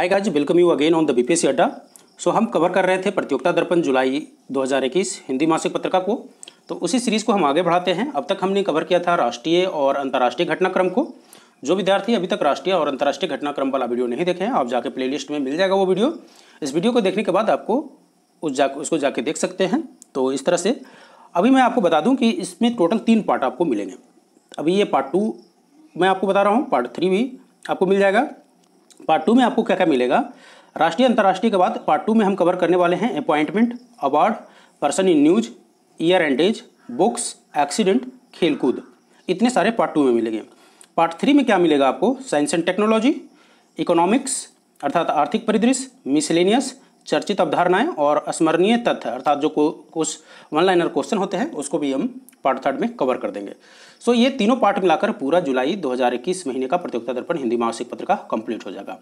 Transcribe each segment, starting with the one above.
hi guys welcome you again on the BPSC Adda so हम cover कर रहे थे प्रतियोगिता दर्पण जुलाई 2021 हिंदी मासिक पत्रिका को तो उसी सीरीज़ को हम आगे बढ़ाते हैं अब तक हमने कवर किया था राष्ट्रीय और अंतर्राष्ट्रीय घटनाक्रम को जो विद्यार्थी अभी तक राष्ट्रीय और अंतर्राष्ट्रीय घटनाक्रम वाला वीडियो नहीं देखे हैं आप जाके लिस्ट में मिल जाएगा वो वीडियो इस वीडियो को देखने के बाद आपको उस जा उसको जाके देख सकते हैं तो इस तरह से अभी मैं आपको बता दूं कि इसमें टोटल तीन पार्ट आपको मिलेंगे अभी ये पार्ट टू मैं आपको बता रहा हूँ पार्ट थ्री भी आपको मिल जाएगा पार्ट टू में आपको क्या क्या मिलेगा राष्ट्रीय अंतर्राष्ट्रीय के बाद पार्ट टू में हम कवर करने वाले हैं appointment award person in news year end age books accident खेलकूद इतने सारे पार्ट टू में मिलेंगे पार्ट थ्री में क्या मिलेगा आपको साइंस एंड टेक्नोलॉजी इकोनॉमिक्स अर्थात आर्थिक परिदृश्य मिसलेनियस चर्चित अवधारणाएं और स्मरणीय तथ्य अर्थात जो कुछ वन लाइनर क्वेश्चन होते हैं उसको भी हम पार्ट थर्ड में कवर कर देंगे सो ये तीनों पार्ट मिलाकर पूरा जुलाई 2021 महीने का प्रतियोगिता दर्पण हिंदी मासिक पत्र का कंप्लीट हो जाएगा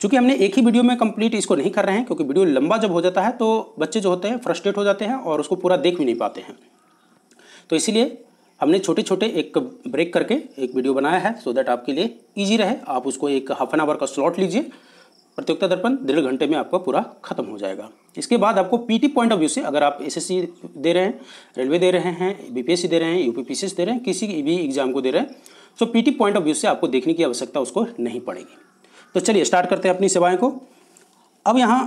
चूंकि हमने एक ही वीडियो में कंप्लीट इसको नहीं कर रहे हैं क्योंकि वीडियो लंबा जब हो जाता है तो बच्चे जो होते हैं फ्रस्ट्रेट हो जाते हैं और उसको पूरा देख भी नहीं पाते हैं तो इसीलिए हमने छोटे छोटे एक ब्रेक करके एक वीडियो बनाया है सो so दैट आपके लिए ईजी रहे आप उसको एक हाफ एन आवर का स्लॉट लीजिए प्रतियोगिता दर्पण डेढ़ घंटे में आपका पूरा खत्म हो जाएगा इसके बाद आपको पीटी पॉइंट ऑफ व्यू से अगर आप एसएससी दे रहे हैं रेलवे दे रहे हैं बीपीएससी दे रहे हैं यूपीपीसी दे रहे हैं किसी भी एग्जाम को दे रहे हैं तो पीटी पॉइंट ऑफ व्यू से आपको देखने की आवश्यकता उसको नहीं पड़ेगी तो चलिए स्टार्ट करते हैं अपनी सेवाएं को अब यहाँ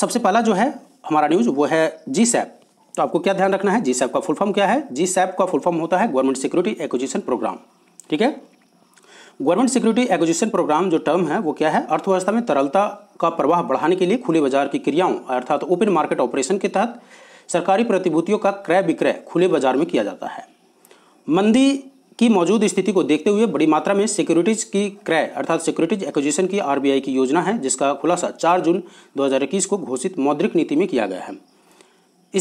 सबसे पहला जो है हमारा न्यूज़ वो है जी सैप तो आपको क्या ध्यान रखना है जी सैप का फुल फॉर्म क्या है जी सैप का फुल फॉर्म होता है गवर्नमेंट सिक्योरिटी एक्विजिशन प्रोग्राम ठीक है गवर्नमेंट सिक्योरिटी एग्जिशन प्रोग्राम जो टर्म है वो क्या है अर्थव्यवस्था में तरलता का प्रवाह बढ़ाने के लिए खुले बाजार की क्रियाओं अर्थात ओपन मार्केट ऑपरेशन के तहत सरकारी प्रतिभूतियों का क्रय विक्रय खुले बाजार में किया जाता है मंदी की मौजूद स्थिति को देखते हुए बड़ी मात्रा में सिक्योरिटीज़ की क्रय अर्थात सिक्योरिटीज एक्विजिशन की आरबीआई की योजना है जिसका खुलासा 4 जून 2021 को घोषित मौद्रिक नीति में किया गया है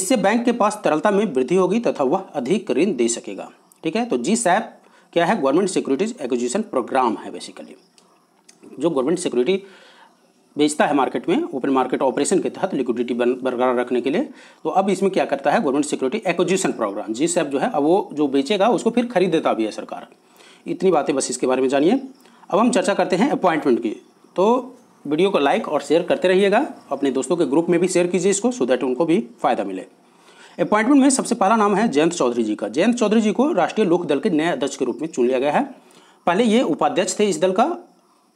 इससे बैंक के पास तरलता में वृद्धि होगी तथा वह अधिक ऋण दे सकेगा ठीक है तो जी सैप क्या है गवर्नमेंट सिक्योरिटीज एक्विजिशन प्रोग्राम है बेसिकली जो गवर्नमेंट सिक्योरिटी बेचता है मार्केट में ओपन मार्केट ऑपरेशन के तहत लिक्विडिटी बरकरार रखने के लिए तो अब इसमें क्या करता है गवर्नमेंट सिक्योरिटी एक्विजिशन प्रोग्राम जिससे अब जो है अब वो जो बेचेगा उसको फिर खरीद देता भी है सरकार इतनी बातें बस इसके बारे में जानिए अब हम चर्चा करते हैं अपॉइंटमेंट की तो वीडियो को लाइक और शेयर करते रहिएगा अपने दोस्तों के ग्रुप में भी शेयर कीजिए इसको सो दैट उनको भी फ़ायदा मिले अपॉइंटमेंट में सबसे पहला नाम है जयंत चौधरी जी का जयंत चौधरी जी को राष्ट्रीय लोक दल के नए अध्यक्ष के रूप में चुन लिया गया है पहले ये उपाध्यक्ष थे इस दल का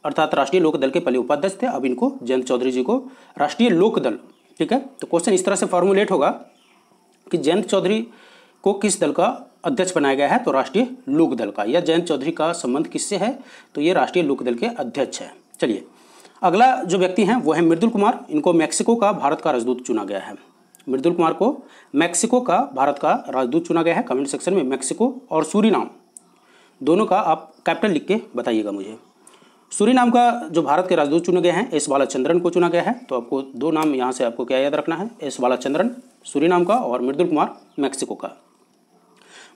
अर्थात राष्ट्रीय लोक दल के पहले उपाध्यक्ष थे अब इनको जयंत चौधरी जी को राष्ट्रीय लोक दल ठीक है तो क्वेश्चन इस तरह से फॉर्मुलेट होगा कि जयंत चौधरी को किस दल का अध्यक्ष बनाया गया है तो राष्ट्रीय लोक दल का या जयंत चौधरी का संबंध किससे है तो ये राष्ट्रीय लोक दल के अध्यक्ष है चलिए अगला जो व्यक्ति हैं वो है मृदुल कुमार इनको मैक्सिको का भारत का राजदूत चुना गया है मृदुल कुमार को मैक्सिको का भारत का राजदूत चुना गया है कमेंट सेक्शन में मैक्सिको और सूरी दोनों का आप कैप्टन लिख के बताइएगा मुझे सूरी का जो भारत के राजदूत चुने गए हैं एस बालाचंद्रन को चुना गया है तो आपको दो नाम यहाँ से आपको क्या याद रखना है एस बालाचंद्रन सूरी का और मृदुल कुमार मैक्सिको का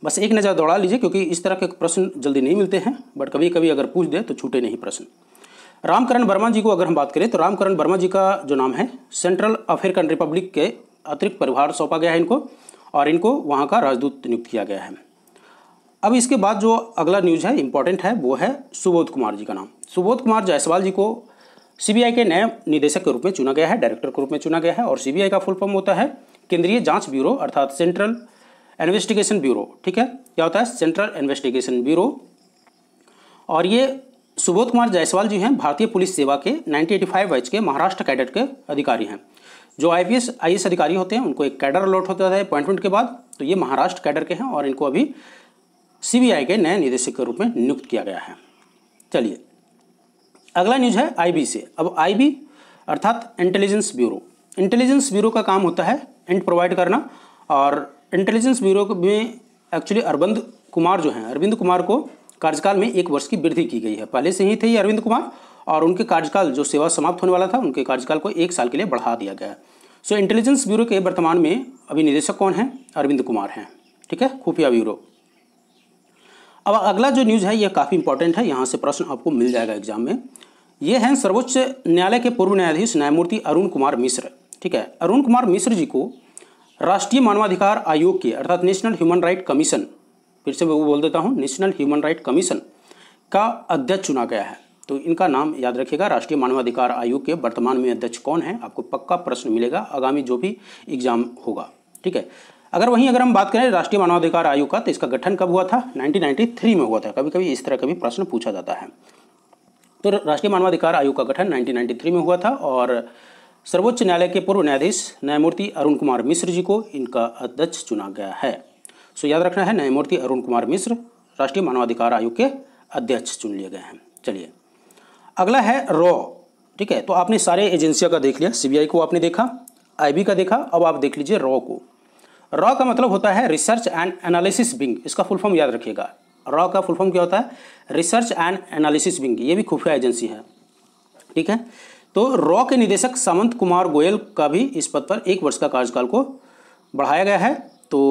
बस एक नज़र दौड़ा लीजिए क्योंकि इस तरह के प्रश्न जल्दी नहीं मिलते हैं बट कभी कभी अगर पूछ दे तो छूटे नहीं प्रश्न रामकरण वर्मा जी को अगर हम बात करें तो रामकरण वर्मा जी का जो नाम है सेंट्रल अफ्रीकन रिपब्लिक के अतिरिक्त परिवार सौंपा गया है इनको और इनको वहाँ का राजदूत नियुक्त किया गया है अब इसके बाद जो अगला न्यूज़ है इम्पोर्टेंट है वो है सुबोध कुमार जी का नाम सुबोध कुमार जायसवाल जी को सीबीआई के नए निदेशक के रूप में चुना गया है डायरेक्टर के रूप में चुना गया है और सीबीआई का फुल फॉर्म होता है केंद्रीय जांच ब्यूरो अर्थात सेंट्रल इन्वेस्टिगेशन ब्यूरो ठीक है क्या होता है सेंट्रल इन्वेस्टिगेशन ब्यूरो और ये सुबोध कुमार जायसवाल जी हैं भारतीय पुलिस सेवा के नाइनटीन बैच के महाराष्ट्र कैडेट के अधिकारी हैं जो आई पी एस अधिकारी होते हैं उनको एक कैडर अलॉट होता है अपॉइंटमेंट के बाद तो ये महाराष्ट्र कैडर के हैं और इनको अभी सीबीआई के नए निदेशक के रूप में नियुक्त किया गया है चलिए अगला न्यूज है आईबी से अब आईबी अर्थात इंटेलिजेंस ब्यूरो इंटेलिजेंस ब्यूरो का काम होता है इंट प्रोवाइड करना और इंटेलिजेंस ब्यूरो में एक्चुअली अरविंद कुमार जो हैं अरविंद कुमार को कार्यकाल में एक वर्ष की वृद्धि की गई है पहले से ही थे ये अरविंद कुमार और उनके कार्यकाल जो सेवा समाप्त होने वाला था उनके कार्यकाल को एक साल के लिए बढ़ा दिया गया है सो इंटेलिजेंस ब्यूरो के वर्तमान में अभी निदेशक कौन हैं अरविंद कुमार हैं ठीक है खुफिया ब्यूरो अब अगला जो न्यूज़ है यह काफ़ी इंपॉर्टेंट है यहाँ से प्रश्न आपको मिल जाएगा एग्जाम में ये हैं सर्वोच्च न्यायालय के पूर्व न्यायाधीश न्यायमूर्ति अरुण कुमार मिश्र ठीक है अरुण कुमार मिश्र जी को राष्ट्रीय मानवाधिकार आयोग के अर्थात नेशनल ह्यूमन राइट कमीशन फिर से मैं वो बोल देता हूँ नेशनल ह्यूमन राइट कमीशन का अध्यक्ष चुना गया है तो इनका नाम याद रखिएगा राष्ट्रीय मानवाधिकार आयोग के वर्तमान में अध्यक्ष कौन है आपको पक्का प्रश्न मिलेगा आगामी जो भी एग्जाम होगा ठीक है अगर वहीं अगर हम बात करें राष्ट्रीय मानवाधिकार आयोग का तो इसका गठन कब हुआ था 1993 में हुआ था कभी कभी इस तरह का भी प्रश्न पूछा जाता है तो राष्ट्रीय मानवाधिकार आयोग का गठन 1993 में हुआ था और सर्वोच्च न्यायालय के पूर्व न्यायाधीश न्यायमूर्ति अरुण कुमार मिश्र जी को इनका अध्यक्ष चुना गया है सो याद रखना है न्यायमूर्ति अरुण कुमार मिश्र राष्ट्रीय मानवाधिकार आयोग के अध्यक्ष चुन लिए गए हैं चलिए अगला है रॉ ठीक है तो आपने सारे एजेंसियों का देख लिया सीबीआई को आपने देखा आईबी का देखा अब आप देख लीजिए रॉ को रॉ का मतलब होता है रिसर्च एंड एनालिसिस विंग इसका फुल फॉर्म याद रखिएगा रॉ का फुल फॉर्म क्या होता है रिसर्च एंड एनालिसिस विंग ये भी खुफिया एजेंसी है ठीक है तो रॉ के निदेशक सामंत कुमार गोयल का भी इस पद पर एक वर्ष का कार्यकाल को बढ़ाया गया है तो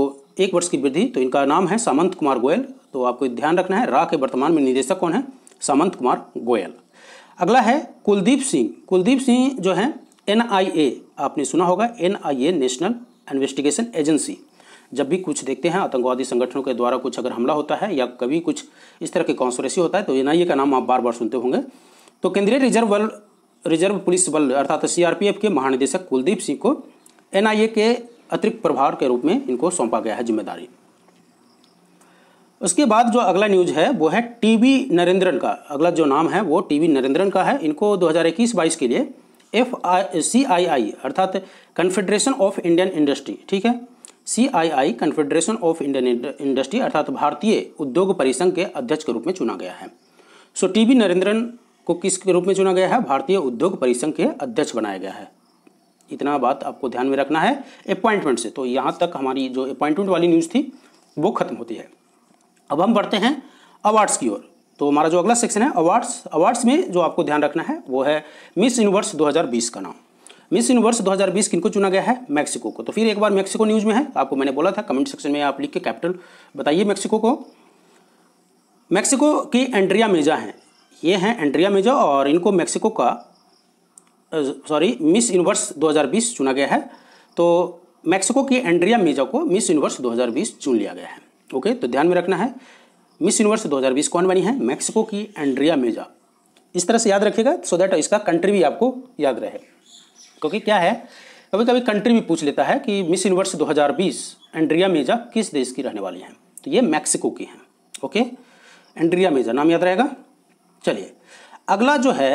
एक वर्ष की वृद्धि तो इनका नाम है सामंत कुमार गोयल तो आपको ध्यान रखना है रा के वर्तमान में निदेशक कौन है सामंत कुमार गोयल अगला है कुलदीप सिंह कुलदीप सिंह जो है एन आपने सुना होगा एन नेशनल इन्वेस्टिगेशन एजेंसी जब भी कुछ देखते हैं आतंकवादी संगठनों के द्वारा कुछ अगर हमला होता है या कभी कुछ इस तरह की कॉन्सोरेसी होता है तो एन का नाम आप बार बार सुनते होंगे तो केंद्रीय रिजर्व बल रिजर्व पुलिस बल अर्थात सी के महानिदेशक कुलदीप सिंह को एन के अतिरिक्त प्रभार के रूप में इनको सौंपा गया है जिम्मेदारी उसके बाद जो अगला न्यूज है वो है टीवी नरेंद्रन का अगला जो नाम है वो टीवी नरेंद्रन का है इनको 2021-22 के लिए एफ आई सी आई आई अर्थात कन्फेडरेशन ऑफ इंडियन इंडस्ट्री ठीक है C I I confederation of Indian industry अर्थात भारतीय उद्योग परिसंघ के अध्यक्ष के रूप में चुना गया है सो टी बी नरेंद्रन को किस के रूप में चुना गया है भारतीय उद्योग परिसंघ के अध्यक्ष बनाया गया है इतना बात आपको ध्यान में रखना है अपॉइंटमेंट से तो यहाँ तक हमारी जो अपॉइंटमेंट वाली न्यूज़ थी वो खत्म होती है अब हम बढ़ते हैं अवार्ड्स की ओर तो हमारा जो अगला सेक्शन है अवार्ड्स अवार्ड्स में जो आपको ध्यान रखना है वो है मिस यूनिवर्स 2020 का नाम मिस यूनिवर्स 2020 किनको चुना गया है मैक्सिको को तो फिर एक बार मैक्सिको न्यूज़ में है आपको मैंने बोला था कमेंट सेक्शन में आप लिख के कैपिटल बताइए मैक्सिको को मैक्सिको की एंड्रिया मेजा हैं ये हैं एंड्रिया मेजा और इनको मैक्सिको का सॉरी मिस यूनिवर्स दो चुना गया है तो मैक्सिको की एंड्रिया मेजा को मिस यूनिवर्स दो चुन लिया गया है ओके तो ध्यान में रखना है मिस यूनिवर्स 2020 कौन बनी है मैक्सिको की एंड्रिया मेजा इस तरह से याद रखिएगा सो दैट इसका कंट्री भी आपको याद रहे क्योंकि क्या है कभी कभी कंट्री भी पूछ लेता है कि मिस यूनिवर्स 2020 एंड्रिया मेजा किस देश की रहने वाली हैं तो ये मैक्सिको की हैं ओके एंड्रिया मेजा नाम याद रहेगा चलिए अगला जो है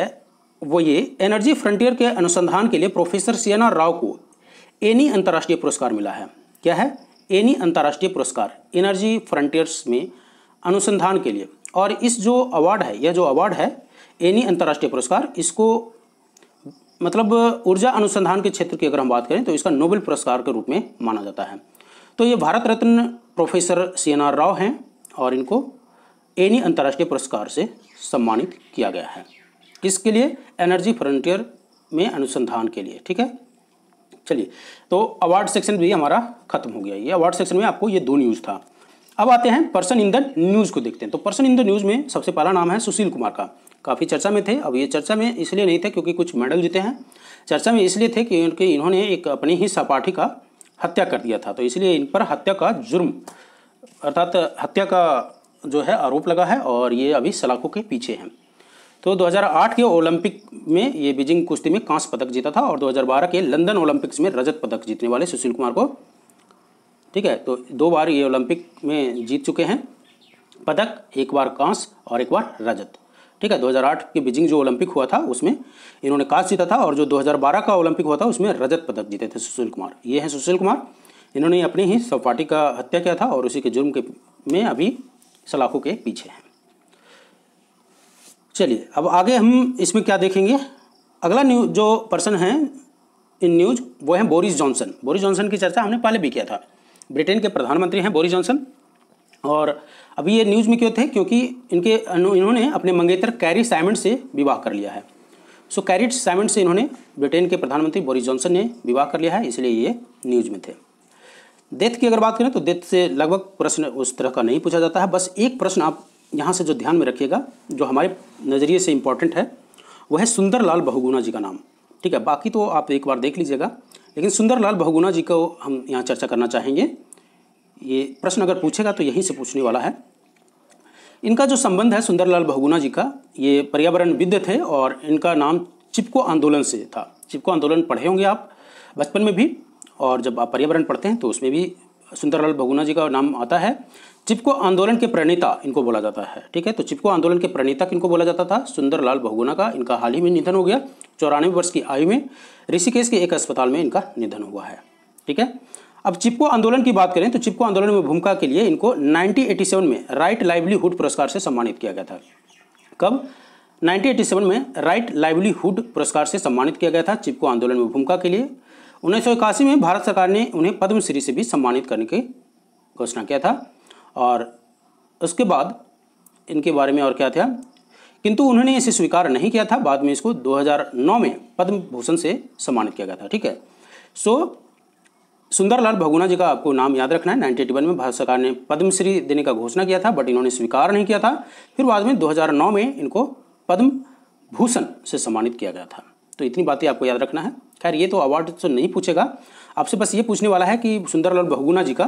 वो ये एनर्जी फ्रंटियर के अनुसंधान के लिए प्रोफेसर सियना राव को एनी अंतर्राष्ट्रीय पुरस्कार मिला है क्या है एनी अंतर्राष्ट्रीय पुरस्कार एनर्जी फ्रंटियर्स में अनुसंधान के लिए और इस जो अवार्ड है यह जो अवार्ड है एनी अंतर्राष्ट्रीय पुरस्कार इसको मतलब ऊर्जा अनुसंधान के क्षेत्र की अगर हम बात करें तो इसका नोबेल पुरस्कार के रूप में माना जाता है तो ये Bharat Ratna professor C N R Rao हैं और इनको एनी अंतर्राष्ट्रीय पुरस्कार से सम्मानित किया गया है इसके लिए एनर्जी फ्रंटियर में अनुसंधान के लिए ठीक है चलिए तो अवार्ड सेक्शन भी हमारा खत्म हो गया ये अवार्ड सेक्शन में आपको ये दो न्यूज़ था अब आते हैं पर्सन इन द न्यूज़ को देखते हैं तो पर्सन इन द न्यूज़ में सबसे पहला नाम है सुशील कुमार का काफ़ी चर्चा में थे अब ये चर्चा में इसलिए नहीं थे क्योंकि कुछ मेडल जीते हैं चर्चा में इसलिए थे कि उनके इन्होंने एक अपने ही सपाठी का हत्या कर दिया था तो इसलिए इन पर हत्या का जुर्म अर्थात हत्या का जो है आरोप लगा है और ये अभी सलाखों के पीछे हैं तो 2008 के ओलंपिक में ये बीजिंग कुश्ती में कांस्य पदक जीता था और 2012 के लंदन ओलंपिक्स में रजत पदक जीतने वाले सुशील कुमार को ठीक है तो दो बार ये ओलंपिक में जीत चुके हैं पदक एक बार कांस और एक बार रजत ठीक है 2008 के बीजिंग जो ओलंपिक हुआ था उसमें इन्होंने कांस जीता था और जो 2012 का ओलंपिक हुआ था उसमें रजत पदक जीते थे सुशील कुमार ये हैं सुशील कुमार इन्होंने अपनी ही सपाटी का हत्या किया था और उसी के जुर्म के में अभी सलाखों के पीछे हैं चलिए अब आगे हम इसमें क्या देखेंगे अगला न्यू जो पर्सन है इन न्यूज वो है बोरिस जॉनसन बोरिस जॉनसन की चर्चा हमने पहले भी किया था ब्रिटेन के प्रधानमंत्री हैं बोरिस जॉनसन और अभी ये न्यूज़ में क्यों थे क्योंकि इनके इन्होंने अपने मंगेतर कैरी साइमेंट से विवाह कर लिया है सो कैरी साइमेंट से इन्होंने ब्रिटेन के प्रधानमंत्री बोरिस जॉनसन ने विवाह कर लिया है इसलिए ये न्यूज़ में थे डेथ की अगर बात करें तो डेथ से लगभग प्रश्न उस तरह का नहीं पूछा जाता है बस एक प्रश्न आप यहाँ से जो ध्यान में रखिएगा जो हमारे नज़रिए से इम्पॉर्टेंट है वह है सुंदरलाल बहुगुणा जी का नाम ठीक है बाकी तो आप एक बार देख लीजिएगा लेकिन सुंदरलाल बहुगुणा जी को हम यहाँ चर्चा करना चाहेंगे ये प्रश्न अगर पूछेगा तो यहीं से पूछने वाला है इनका जो संबंध है सुंदरलाल बहुगुणा जी का ये पर्यावरण विद्य थे और इनका नाम चिपको आंदोलन से था चिपको आंदोलन पढ़े होंगे आप बचपन में भी और जब आप पर्यावरण पढ़ते हैं तो उसमें भी सुंदरलाल बहुगुणा जी का नाम आता है चिपको आंदोलन के प्रणेता इनको बोला जाता है ठीक है तो चिपको आंदोलन के प्रणेता किनको बोला जाता था सुंदरलाल बहुगुना का इनका हाल ही में निधन हो गया चौरानवे वर्ष की आयु में ऋषिकेश के एक अस्पताल में इनका निधन हुआ है ठीक है अब चिपको आंदोलन की बात करें तो चिपको आंदोलन में भूमिका के लिए इनको 1987 में राइट लाइवलीहुड पुरस्कार से सम्मानित किया गया था कब 1987 में राइट लाइवलीहुड पुरस्कार से सम्मानित किया गया था चिपको आंदोलन में भूमिका के लिए उन्नीस में भारत सरकार ने उन्हें पद्मश्री से भी सम्मानित करने की घोषणा किया था और उसके बाद इनके बारे में और क्या था किंतु उन्होंने इसे स्वीकार नहीं किया था बाद में इसको 2009 में पद्म भूषण से सम्मानित किया गया था ठीक है सो सुंदरलाल भगुना जी का आपको नाम याद रखना है 1981 में भारत सरकार ने पद्मश्री देने का घोषणा किया था बट इन्होंने स्वीकार नहीं किया था फिर बाद में 2009 में इनको पद्म भूषण से सम्मानित किया गया था तो इतनी बातें आपको याद रखना है खैर ये तो अवार्ड तो नहीं पूछेगा आपसे बस ये पूछने वाला है कि सुंदरलाल भगुना जी का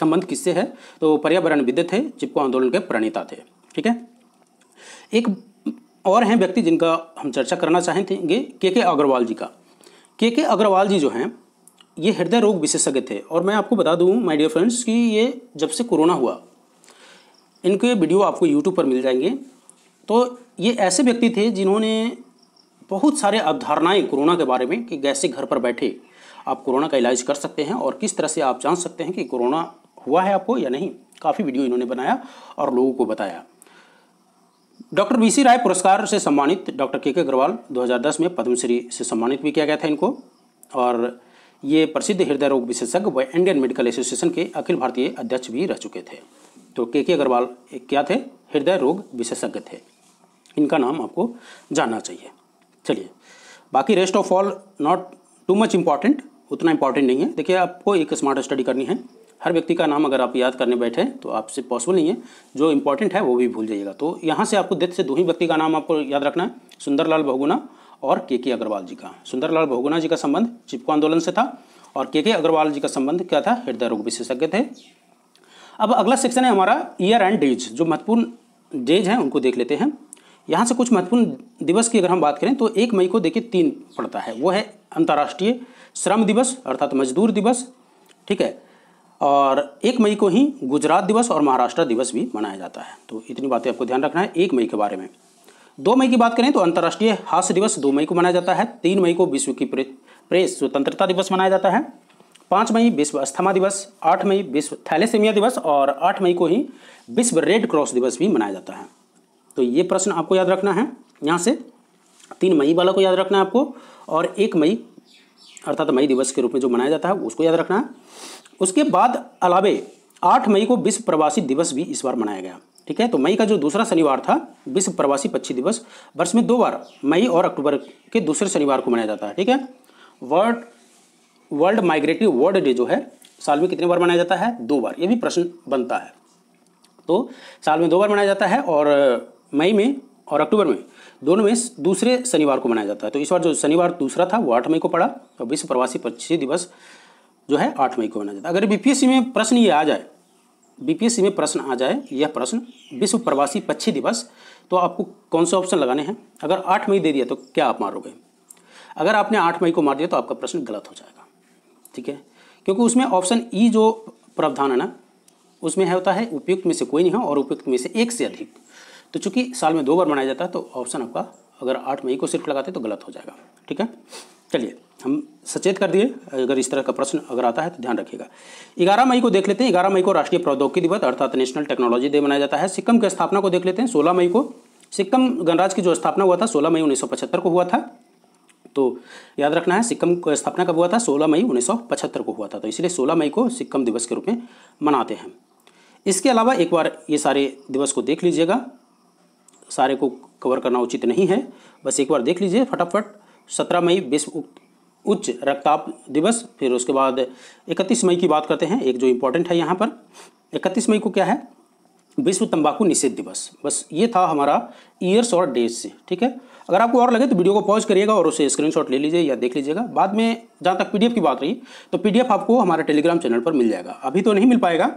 संबंध किससे है तो पर्यावरण विद्य थे चिपको आंदोलन के प्रणेता थे ठीक है एक और हैं व्यक्ति जिनका हम चर्चा करना चाहेंगे के के अग्रवाल जी का के के अग्रवाल जी जो हैं ये हृदय रोग विशेषज्ञ थे और मैं आपको बता दूं माय डियर फ्रेंड्स कि ये जब से कोरोना हुआ इनके वीडियो आपको यूट्यूब पर मिल जाएंगे तो ये ऐसे व्यक्ति थे जिन्होंने बहुत सारे अवधारणाएं कोरोना के बारे में कि कैसे घर पर बैठे आप कोरोना का इलाज कर सकते हैं और किस तरह से आप जान सकते हैं कि कोरोना हुआ है आपको या नहीं काफ़ी वीडियो इन्होंने बनाया और लोगों को बताया डॉक्टर बीसी राय पुरस्कार से सम्मानित डॉक्टर के के अग्रवाल 2010 में पद्मश्री से सम्मानित भी किया गया था इनको और ये प्रसिद्ध हृदय रोग विशेषज्ञ व इंडियन मेडिकल एसोसिएशन के अखिल भारतीय अध्यक्ष भी रह चुके थे तो के के अग्रवाल क्या थे हृदय रोग विशेषज्ञ थे इनका नाम आपको जानना चाहिए चलिए बाकी rest of all not too much important उतना इम्पॉर्टेंट नहीं है देखिए आपको एक स्मार्ट स्टडी करनी है हर व्यक्ति का नाम अगर आप याद करने बैठे तो आपसे पॉसिबल नहीं है जो इंपॉर्टेंट है वो भी भूल जाइएगा तो यहाँ से आपको डेथ से दो ही व्यक्ति का नाम आपको याद रखना है सुंदरलाल बहुगुना और के के अग्रवाल जी का सुंदरलाल बहुगुना जी का संबंध चिपको आंदोलन से था और के के अग्रवाल जी का संबंध क्या था हृदय रोग विशेषज्ञ थे अब अगला सेक्शन है हमारा ईयर एंड डेज जो महत्वपूर्ण डेज हैं उनको देख लेते हैं यहाँ से कुछ महत्वपूर्ण दिवस की अगर हम बात करें तो एक मई को देखिए तीन पड़ता है वो है अंतर्राष्ट्रीय श्रम दिवस अर्थात मजदूर दिवस ठीक है और एक मई को ही गुजरात दिवस और महाराष्ट्र दिवस भी मनाया जाता है तो इतनी बातें आपको ध्यान रखना है एक मई के बारे में दो मई की बात करें तो अंतर्राष्ट्रीय हास्य दिवस दो मई को मनाया जाता है तीन मई को विश्व की प्रेस स्वतंत्रता दिवस मनाया जाता है पाँच मई विश्व अस्थमा दिवस आठ मई विश्व थैलेसेमिया दिवस और आठ मई को ही विश्व रेड क्रॉस दिवस भी मनाया जाता है तो ये प्रश्न आपको याद रखना है यहाँ से तीन मई वाला को याद रखना है आपको और एक मई अर्थात मई दिवस के रूप में जो मनाया जाता है उसको याद रखना है उसके बाद अलावे आठ मई को विश्व प्रवासी दिवस भी इस बार मनाया गया ठीक है तो मई का जो दूसरा शनिवार था विश्व प्रवासी पक्षी दिवस वर्ष में दो बार मई और अक्टूबर के दूसरे शनिवार को मनाया जाता है ठीक है world world migratory world day जो है साल में कितने बार मनाया जाता है दो बार ये भी प्रश्न बनता है तो साल में दो बार मनाया जाता है और मई में और अक्टूबर में दोनों में दूसरे शनिवार को मनाया जाता है तो इस बार जो शनिवार दूसरा था वो आठ मई को पड़ा और तो विश्व प्रवासी पक्षी दिवस जो है आठ मई को माना जाता है अगर बीपीएससी में प्रश्न ये आ जाए बीपीएससी में प्रश्न आ जाए यह प्रश्न विश्व प्रवासी पक्षी दिवस तो आपको कौन सा ऑप्शन लगाने हैं अगर आठ मई दे दिया तो क्या आप मारोगे अगर आपने आठ मई को मार दिया तो आपका प्रश्न गलत हो जाएगा ठीक है क्योंकि उसमें ऑप्शन ई e जो प्रावधान है ना उसमें है होता है उपयुक्त में से कोई नहीं है और उपयुक्त में से एक से अधिक तो चूंकि साल में दो बार मनाया जाता है तो ऑप्शन आपका अगर आठ मई को सिर्फ लगाते तो गलत हो जाएगा ठीक है चलिए हम सचेत कर दिए अगर इस तरह का प्रश्न अगर आता है तो ध्यान रखिएगा ग्यारह मई को देख लेते हैं ग्यारह मई को राष्ट्रीय प्रौद्योगिकी दिवस अर्थात नेशनल टेक्नोलॉजी डे मनाया जाता है सिक्किम की स्थापना को देख लेते हैं सोलह मई को सिक्किम गणराज्य की जो स्थापना हुआ था सोलह मई उन्नीस को हुआ था तो याद रखना है सिक्किम की स्थापना कब हुआ था 16 मई 1975 को हुआ था तो इसलिए 16 मई को सिक्किम दिवस के रूप में मनाते हैं इसके अलावा एक बार ये सारे दिवस को देख लीजिएगा सारे को कवर करना उचित नहीं है बस एक बार देख लीजिए फटाफट सत्रह मई विश्व उच्च रक्तचाप दिवस फिर उसके बाद इकतीस मई की बात करते हैं एक जो इम्पोर्टेंट है यहाँ पर इकतीस मई को क्या है विश्व तंबाकू निषेध दिवस बस ये था हमारा ईयर्स और डेज से ठीक है अगर आपको और लगे तो वीडियो को पॉज करिएगा और उसे स्क्रीनशॉट ले लीजिए या देख लीजिएगा बाद में जहाँ तक पीडीएफ की बात रही तो पीडीएफ आपको हमारे टेलीग्राम चैनल पर मिल जाएगा अभी तो नहीं मिल पाएगा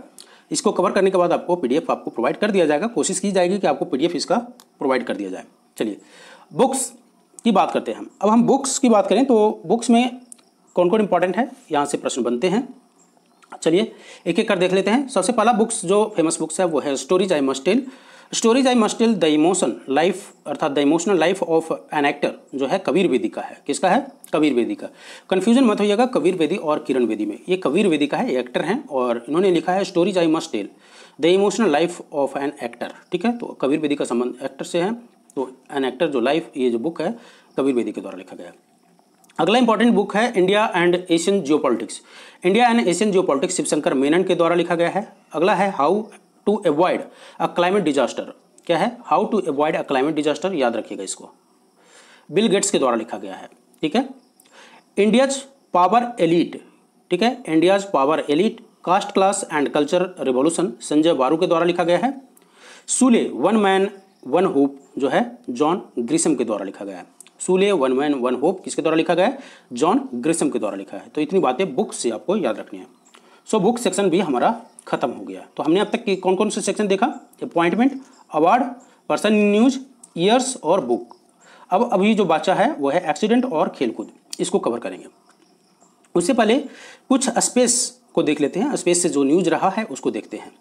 इसको कवर करने के बाद आपको पीडीएफ आपको प्रोवाइड कर दिया जाएगा कोशिश की जाएगी कि आपको पीडीएफ इसका प्रोवाइड कर दिया जाए चलिए बुक्स की बात करते हैं हम अब हम बुक्स की बात करें तो बुक्स में कौन कौन इंपॉर्टेंट है यहाँ से प्रश्न बनते हैं चलिए एक एक कर देख लेते हैं सबसे पहला बुक्स जो फेमस बुक्स है वो है stories I must tell stories I must tell the emotion life अर्थात the emotional life of an actor जो है कबीर वेदी का है किसका है कबीर वेदी का कन्फ्यूजन मत होइएगा कबीर वेदी और किरण वेदी में ये कबीर वेदी का है एक्टर हैं और इन्होंने लिखा है stories I must tell the emotional life of an actor ठीक है तो कबीर वेदी का संबंध एक्टर से है तो एन एक्टर जो लाइफ ये जो बुक है कबीर बेदी के द्वारा लिखा गया अगला इंपॉर्टेंट बुक है India and Asian geo India and Asian geo Shivshankar Menon के द्वारा लिखा गया है अगला है how to avoid a climate disaster क्या है how to avoid a climate disaster याद रखिएगा इसको बिल गेट्स के द्वारा लिखा गया है ठीक है इंडियाज पावर एलिट ठीक है India's power elite caste class and culture revolution Sanjaya Baru के द्वारा लिखा गया है Sooley one man one hope जो है जॉन ग्रीसम के द्वारा लिखा गया है Sooley one man one hope किसके द्वारा लिखा गया है जॉन ग्रीसम के द्वारा लिखा है तो इतनी बातें बुक से आपको याद रखनी है सो बुक सेक्शन भी हमारा खत्म हो गया तो हमने अब तक कौन कौन से सेक्शन देखा appointment award person news years और बुक अब अभी जो बाचा है वो है एक्सीडेंट और खेलकूद इसको कवर करेंगे उससे पहले कुछ स्पेस को देख लेते हैं स्पेस से जो न्यूज रहा है उसको देखते हैं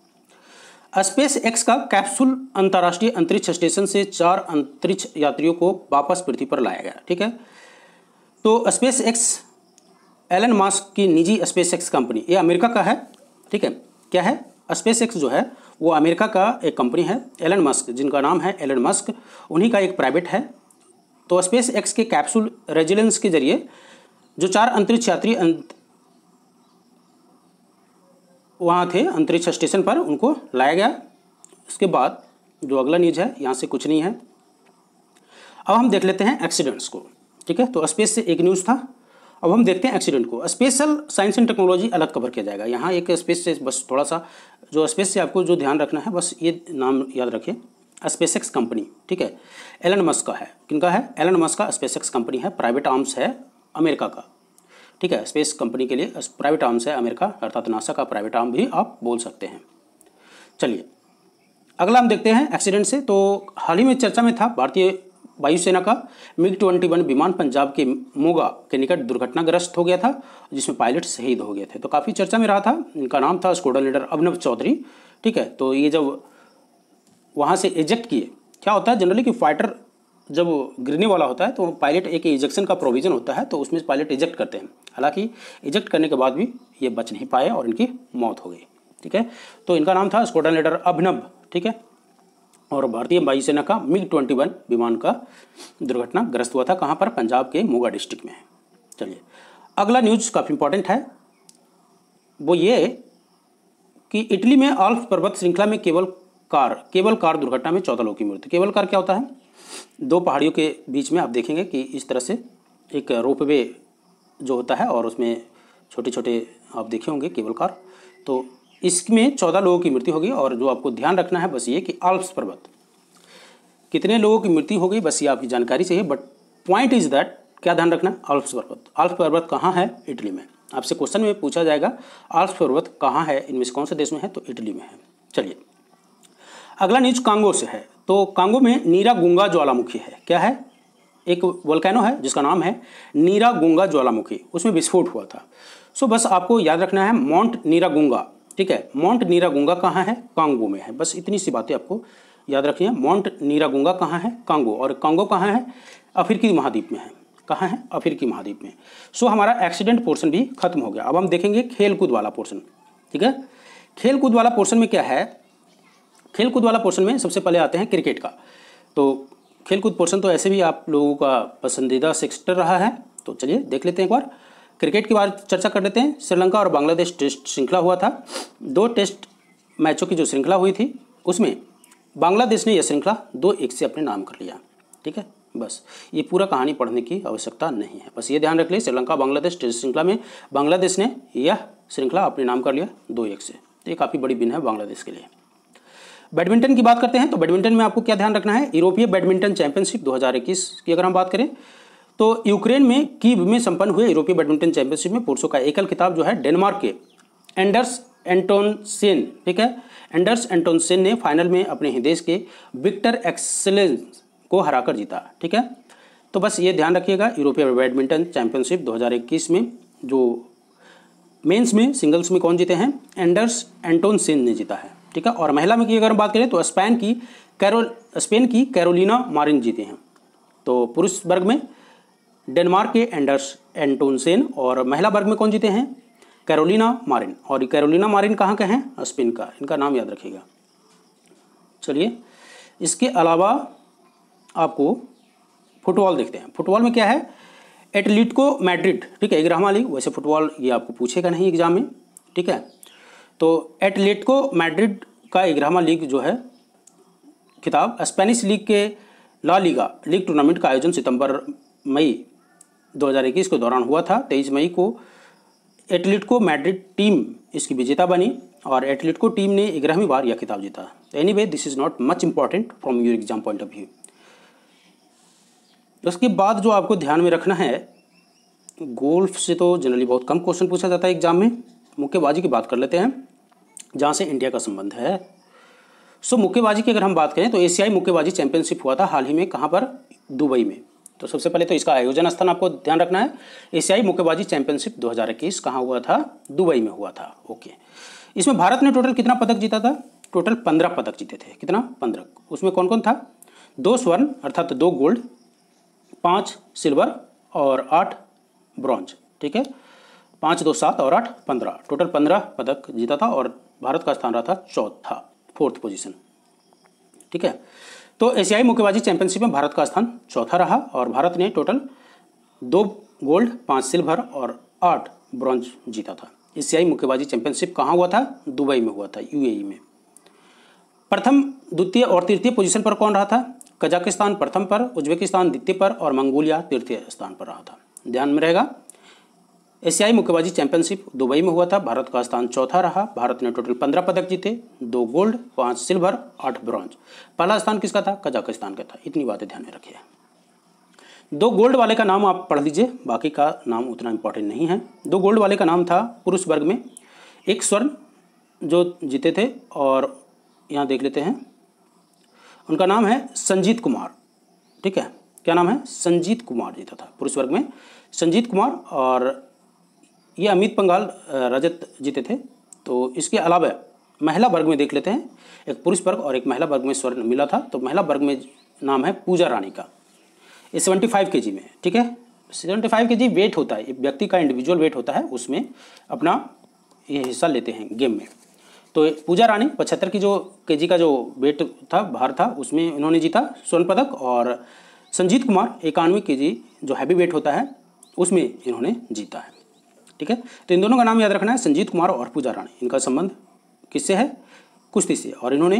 स्पेस एक्स का कैप्सूल अंतर्राष्ट्रीय अंतरिक्ष स्टेशन से चार अंतरिक्ष यात्रियों को वापस पृथ्वी पर लाया गया ठीक है तो स्पेस एक्स एलन मास्क की निजी स्पेस एक्स कंपनी ये अमेरिका का है ठीक है क्या है स्पेस एक्स जो है वो अमेरिका का एक कंपनी है एलन मस्क जिनका नाम है एलन मस्क उन्हीं का एक प्राइवेट है तो स्पेस एक्स के कैप्सूल रेजिलेंस के जरिए जो चार अंतरिक्ष यात्री अं- वहाँ थे अंतरिक्ष स्टेशन पर उनको लाया गया उसके बाद जो अगला न्यूज है यहाँ से कुछ नहीं है अब हम देख लेते हैं एक्सीडेंट्स को ठीक है तो स्पेस से एक न्यूज़ था अब हम देखते हैं एक्सीडेंट को स्पेशल साइंस एंड टेक्नोलॉजी अलग कवर किया जाएगा यहाँ एक स्पेस से बस थोड़ा सा जो स्पेस से आपको जो ध्यान रखना है बस ये नाम याद रखिए स्पेसएक्स कंपनी ठीक है एलन मस्क का है किनका है एलन मस्क का स्पेसएक्स कंपनी है प्राइवेट आर्म्स है अमेरिका का ठीक है स्पेस कंपनी के लिए प्राइवेट आर्म्स है अमेरिका अर्थात नासा का प्राइवेट आर्म भी आप बोल सकते हैं चलिए अगला हम देखते हैं एक्सीडेंट से तो हाल ही में चर्चा में था भारतीय वायुसेना का मिग ट्वेंटी वन विमान पंजाब के मोगा के निकट दुर्घटनाग्रस्त हो गया था जिसमें पायलट शहीद हो गए थे तो काफ़ी चर्चा में रहा था इनका नाम था स्कोडन लीडर अभिनव चौधरी ठीक है तो ये जब वहाँ से एजेक्ट किए क्या होता है जनरली कि फाइटर जब गिरने वाला होता है तो पायलट एक इजेक्शन का प्रोविज़न होता है तो उसमें पायलट इजेक्ट करते हैं हालांकि इजेक्ट करने के बाद भी ये बच नहीं पाए और इनकी मौत हो गई ठीक है तो इनका नाम था स्कोडन लीडर अभिनव ठीक है और भारतीय वायुसेना का मिग ट्वेंटी वन विमान का दुर्घटना ग्रस्त हुआ था कहाँ पर पंजाब के मोगा डिस्ट्रिक्ट में चलिए अगला न्यूज़ काफ़ी इंपॉर्टेंट है वो ये कि इटली में आल्फ पर्वत श्रृंखला में केवल कार केबल कार दुर्घटना में चौदह लोगों की मृत्यु केवल कार क्या होता है दो पहाड़ियों के बीच में आप देखेंगे कि इस तरह से एक रोपवे जो होता है और उसमें छोटे छोटे आप देखे होंगे केबल कार तो इसमें चौदह लोगों की मृत्यु होगी और जो आपको ध्यान रखना है बस ये कि आल्प्स पर्वत कितने लोगों की मृत्यु हो गई बस ये आपकी जानकारी चाहिए बट पॉइंट इज दैट क्या ध्यान रखना है आल्प्स पर्वत आल्प्स पर्वत कहाँ है इटली में आपसे क्वेश्चन में पूछा जाएगा आल्प्स पर्वत कहाँ है इनमें से कौन से देश में है तो इटली में है चलिए अगला न्यूज कांगो से है तो कांगो में नीरा गुंगा ज्वालामुखी है क्या है एक वोल्केनो है जिसका नाम है नीरा गुंगा ज्वालामुखी उसमें विस्फोट हुआ था सो बस आपको याद रखना है माउंट नीरा गुंगा ठीक है माउंट नीरा गुंगा कहाँ है कांगो में है बस इतनी सी बातें आपको याद रखनी है माउंट नीरा गुंगा कहाँ है कांगो और कांगो कहाँ है अफ्रीकी महाद्वीप में है कहाँ है अफ्रीकी महाद्वीप में सो हमारा एक्सीडेंट पोर्शन भी खत्म हो गया अब हम देखेंगे खेलकूद वाला पोर्शन ठीक है खेलकूद वाला पोर्शन में क्या है खेलकूद वाला पोर्शन में सबसे पहले आते हैं क्रिकेट का तो खेलकूद पोर्शन तो ऐसे भी आप लोगों का पसंदीदा सेक्टर रहा है तो चलिए देख लेते हैं एक बार क्रिकेट के बारे चर्चा कर लेते हैं श्रीलंका और बांग्लादेश टेस्ट श्रृंखला हुआ था दो टेस्ट मैचों की जो श्रृंखला हुई थी उसमें बांग्लादेश ने यह श्रृंखला दो एक से अपने नाम कर लिया ठीक है बस ये पूरा कहानी पढ़ने की आवश्यकता नहीं है बस ये ध्यान रख लिए श्रीलंका बांग्लादेश टेस्ट श्रृंखला में बांग्लादेश ने यह श्रृंखला अपने नाम कर लिया दो एक से तो ये काफ़ी बड़ी बिन है बांग्लादेश के लिए बैडमिंटन की बात करते हैं तो बैडमिंटन में आपको क्या ध्यान रखना है यूरोपीय बैडमिंटन चैंपियनशिप 2021 की अगर हम बात करें तो यूक्रेन में कीव में संपन्न हुए यूरोपीय बैडमिंटन चैंपियनशिप में पुरुषों का एकल खिताब जो है डेनमार्क के एंडर्स एंटोन सेन ठीक है एंडर्स एंटोन सेन ने फाइनल में अपने ही देश के विक्टर एक्सलेंस को हराकर जीता ठीक है तो बस ये ध्यान रखिएगा यूरोपीय बैडमिंटन चैंपियनशिप 2021 में जो मेंस में सिंगल्स में कौन जीते हैं एंडर्स एंटोन सेन ने जीता है ठीक है और महिला में की अगर हम बात करें तो स्पेन की कैरोल स्पेन की कैरोलिना मारिन जीते हैं तो पुरुष वर्ग में डेनमार्क के एंडर्स एंटोनसेन और महिला वर्ग में कौन जीते हैं कैरोलिना मारिन और कैरोलिना मारिन कहाँ के हैं स्पेन का इनका नाम याद रखिएगा चलिए इसके अलावा आपको फुटबॉल देखते हैं फुटबॉल में क्या है एटलीटको मैड्रिड ठीक है ग्रहमाली वैसे फुटबॉल ये आपको पूछेगा नहीं एग्जाम में ठीक है तो एटलेटिको मैड्रिड का ग्रामा लीग जो है खिताब स्पेनिश लीग के ला लीगा लीग टूर्नामेंट का आयोजन सितंबर मई 2021 के दौरान हुआ था 23 मई को एटलेटिको मैड्रिड टीम इसकी विजेता बनी और एटलेटिको टीम ने ग्यारहवीं बार यह खिताब जीता anyway this is not much important from your exam point of view उसके बाद जो आपको ध्यान में रखना है गोल्फ से तो जनरली बहुत कम क्वेश्चन पूछा जाता है एग्जाम में मुक्केबाजी की बात कर लेते हैं जहाँ से इंडिया का संबंध है सो मुक्केबाजी की अगर हम बात करें तो एशियाई मुक्केबाजी चैंपियनशिप हुआ था हाल ही में कहाँ पर दुबई में तो सबसे पहले तो इसका आयोजन स्थान आपको ध्यान रखना है एशियाई मुक्केबाजी चैंपियनशिप 2021 कहाँ हुआ था दुबई में हुआ था ओके इसमें भारत ने टोटल कितना पदक जीता था टोटल पंद्रह पदक जीते थे कितना पंद्रह उसमें कौन कौन था दो स्वर्ण अर्थात दो गोल्ड पाँच सिल्वर और आठ ब्रॉन्ज ठीक है पाँच दो सात और आठ पंद्रह टोटल पंद्रह पदक जीता था और भारत का स्थान रहा था चौथा फोर्थ पोजीशन ठीक है तो एशियाई मुक्केबाजी चैंपियनशिप में भारत का स्थान चौथा रहा और भारत ने टोटल दो गोल्ड पांच सिल्वर और आठ ब्रॉन्ज जीता था एशियाई मुक्केबाजी चैंपियनशिप कहाँ हुआ था दुबई में हुआ था यूएई e में प्रथम द्वितीय और तृतीय पोजीशन पर कौन रहा था कजाकिस्तान प्रथम पर उज्बेकिस्तान द्वितीय पर और मंगोलिया तृतीय स्थान पर रहा था ध्यान में रहेगा एशियाई मुक्केबाजी चैंपियनशिप दुबई में हुआ था भारत का स्थान चौथा रहा भारत ने टोटल पंद्रह पदक जीते दो गोल्ड पाँच सिल्वर आठ ब्रॉन्ज पहला स्थान किसका था कजाकिस्तान का था इतनी बातें ध्यान में रखिए दो गोल्ड वाले का नाम आप पढ़ लीजिए बाकी का नाम उतना इम्पोर्टेंट नहीं है दो गोल्ड वाले का नाम था पुरुष वर्ग में एक स्वर्ण जो जीते थे और यहाँ देख लेते हैं उनका नाम है संजीत कुमार ठीक है क्या नाम है संजीत कुमार जीता था पुरुष वर्ग में संजीत कुमार और ये अमित पंगाल रजत जीते थे तो इसके अलावा महिला वर्ग में देख लेते हैं एक पुरुष वर्ग और एक महिला वर्ग में स्वर्ण मिला था तो महिला वर्ग में नाम है पूजा रानी का ये सेवेंटी फाइव के जी में ठीक है सेवेंटी फाइव के जी वेट होता है व्यक्ति का इंडिविजुअल वेट होता है उसमें अपना ये हिस्सा लेते हैं गेम में तो पूजा रानी पचहत्तर की जो के जी का जो वेट था भार था उसमें इन्होंने जीता स्वर्ण पदक और संजीत कुमार इक्यानवे के जी जो हैवी वेट होता है उसमें इन्होंने जीता है ठीक है तो इन दोनों का नाम याद रखना है संजीत कुमार और पूजा रानी इनका संबंध किससे है कुश्ती से और इन्होंने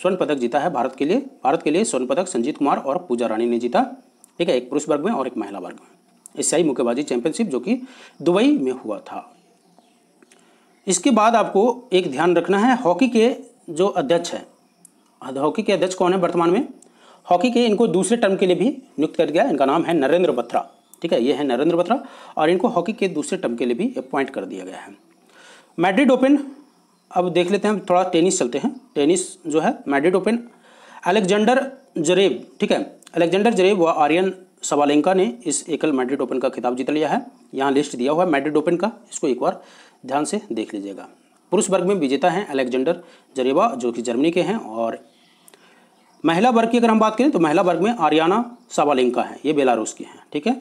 स्वर्ण पदक जीता है भारत के लिए भारत के लिए स्वर्ण पदक संजीत कुमार और पूजा रानी ने जीता ठीक है एक पुरुष वर्ग में और एक महिला वर्ग में एशियाई मुक्केबाजी चैंपियनशिप जो कि दुबई में हुआ था इसके बाद आपको एक ध्यान रखना है हॉकी के जो अध्यक्ष है हॉकी के अध्यक्ष कौन है वर्तमान में हॉकी के इनको दूसरे टर्म के लिए भी नियुक्त कर गया इनका नाम है नरेंद्र बत्रा ठीक है ये है नरेंद्र बत्रा और इनको हॉकी के दूसरे टर्म के लिए भी अपॉइंट कर दिया गया है मैड्रिड ओपन अब देख लेते हैं थोड़ा टेनिस चलते हैं टेनिस जो है मैड्रिड ओपन अलेक्जेंडर जरेब ठीक है अलेक्जेंडर जरेब व आर्यन सवालेंका ने इस एकल मैड्रिड ओपन का खिताब जीत लिया है यहाँ लिस्ट दिया हुआ है मैड्रिड ओपन का इसको एक बार ध्यान से देख लीजिएगा पुरुष वर्ग में विजेता हैं अलेक्जेंडर जरेबा जो कि जर्मनी के हैं और महिला वर्ग की अगर हम बात करें तो महिला वर्ग में आर्याना सावालिंका है ये बेलारूस की हैं ठीक है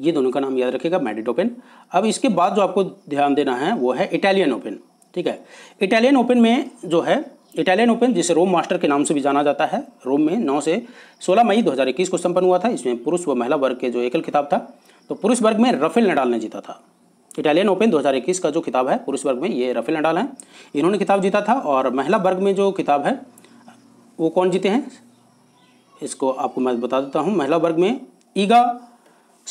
ये दोनों का नाम याद रखेगा मैडिट ओपन अब इसके बाद जो आपको ध्यान देना है वो है इटालियन ओपन ठीक है इटालियन ओपन में जो है इटालियन ओपन जिसे रोम मास्टर के नाम से भी जाना जाता है रोम में 9 से 16 मई 2021 को संपन्न हुआ था इसमें पुरुष व महिला वर्ग के जो एकल खिताब था तो पुरुष वर्ग में रफेल नडाल ने जीता था इटालियन ओपन 2021 का जो किताब है पुरुष वर्ग में ये रफेल नडाल हैं इन्होंने किताब जीता था और महिला वर्ग में जो किताब है वो कौन जीते हैं इसको आपको मैं बता देता हूँ महिला वर्ग में ईगा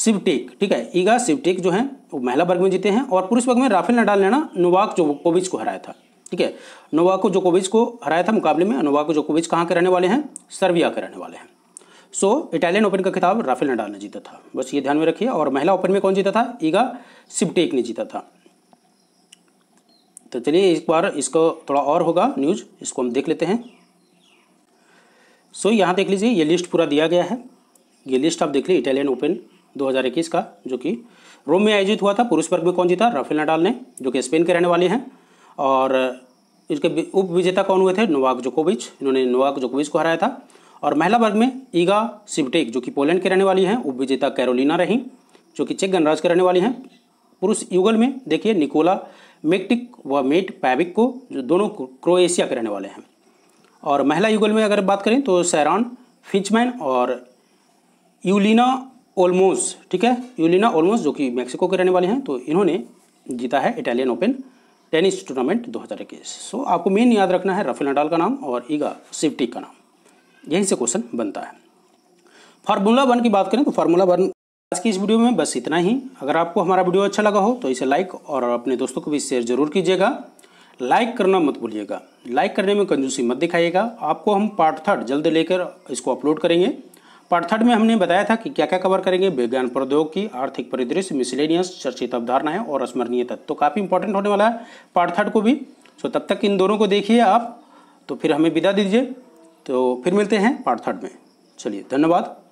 सिवटेक ठीक है ईगा सिवटेक जो है वो महिला वर्ग में जीते हैं और पुरुष वर्ग में राफेल नडाल ने ना नोवाक जोकोविच को हराया था ठीक है नोवाको जोकोविच को हराया था मुकाबले में नोवाको जोकोविच कहाँ के रहने वाले हैं सर्बिया के रहने वाले हैं सो इटालियन ओपन का खिताब राफेल नडाल ने जीता था बस ये ध्यान में रखिए और महिला ओपन में कौन जीता था ईगा सिवटेक ने जीता था तो चलिए इस बार इसको थोड़ा और होगा न्यूज इसको हम देख लेते हैं सो यहाँ देख लीजिए ये लिस्ट पूरा दिया गया है ये लिस्ट आप देख लीजिए इटालियन ओपन 2021 का जो कि रोम में आयोजित हुआ था पुरुष वर्ग में कौन जीता राफेल नडाल ने जो कि स्पेन के रहने वाले हैं और इसके उप विजेता कौन हुए थे नोवाक जोकोविच इन्होंने नोवाक जोकोविच को हराया था और महिला वर्ग में ईगा सिवटेक जो कि पोलैंड के रहने वाली हैं उप विजेता कैरोलिना रहीं जो कि चेक गणराज के रहने वाली हैं पुरुष युगल में देखिए निकोला मेक्टिक व मेट पैविक को जो दोनों क्रोएशिया के रहने वाले हैं और महिला युगल में अगर बात करें तो सैरान फिंचमैन और यूलिना ओलमोस ठीक है यूलिना ओलमोस जो कि मैक्सिको के रहने वाले हैं तो इन्होंने जीता है इटालियन ओपन टेनिस टूर्नामेंट इक्कीस सो आपको मेन याद रखना है रफेल नडाल का नाम और ईगा सिवटिक का नाम यहीं से क्वेश्चन बनता है फार्मूला वन की बात करें तो फार्मूला वन आज की इस वीडियो में बस इतना ही अगर आपको हमारा वीडियो अच्छा लगा हो तो इसे लाइक और अपने दोस्तों को भी शेयर जरूर कीजिएगा लाइक करना मत भूलिएगा लाइक करने में कंजूसी मत दिखाइएगा आपको हम पार्ट थर्ड जल्द लेकर इसको अपलोड करेंगे पार्ट थर्ड में हमने बताया था कि क्या क्या कवर करेंगे विज्ञान प्रौद्योगिकी आर्थिक परिदृश्य मिसलेनियस चर्चित अवधारणाएं और स्मरणीय तत्व तो काफ़ी इंपॉर्टेंट होने वाला है पार्ट थर्ड को भी सो तब तक इन दोनों को देखिए आप तो फिर हमें विदा दीजिए तो फिर मिलते हैं पार्ट थर्ड में चलिए धन्यवाद